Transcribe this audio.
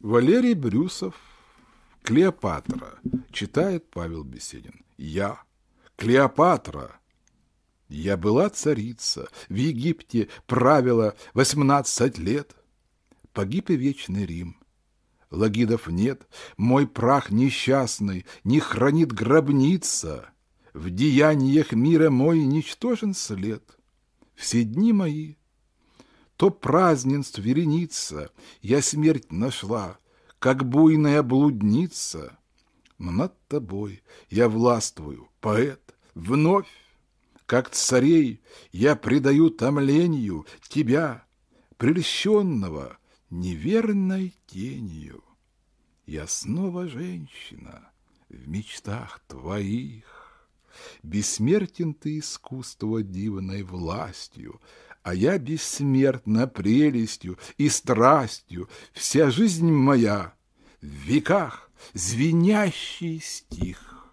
Валерий Брюсов, Клеопатра, читает Павел Беседин. Я, Клеопатра, я была царица, в Египте правила 18 лет. Погиб и вечный Рим. Лагидов нет, мой прах несчастный, не хранит гробница. В деяниях мира мой ничтожен след. Все дни мои то празднеств вереница, я смерть нашла, как буйная блудница. Но над тобой я властвую, поэт, вновь, как царей, я предаю томлению тебя, прельщенного неверной тенью. Я снова женщина в мечтах твоих. Бессмертен ты искусство дивной властью — а я бессмертна прелестью и страстью, вся жизнь моя в веках звенящий стих.